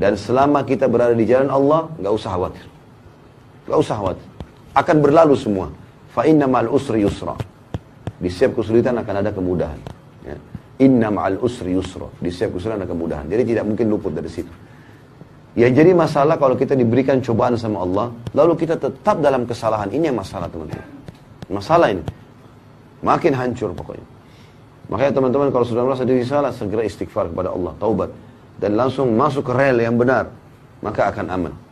Dan selama kita berada di jalan Allah, nggak usah khawatir. Nggak usah khawatir. Akan berlalu semua. Fa'inna ma'al usri yusra. Di setiap kesulitan akan ada kemudahan. Ya. Inna ma'al usri yusra. Di setiap kesulitan ada kemudahan. Jadi tidak mungkin luput dari situ. Ya jadi masalah kalau kita diberikan cobaan sama Allah, lalu kita tetap dalam kesalahan. Ini yang masalah teman-teman. Masalah ini. Makin hancur pokoknya. Makanya teman-teman kalau sudah merasa diri salah, segera istighfar kepada Allah. Taubat dan langsung masuk ke rel yang benar, maka akan aman.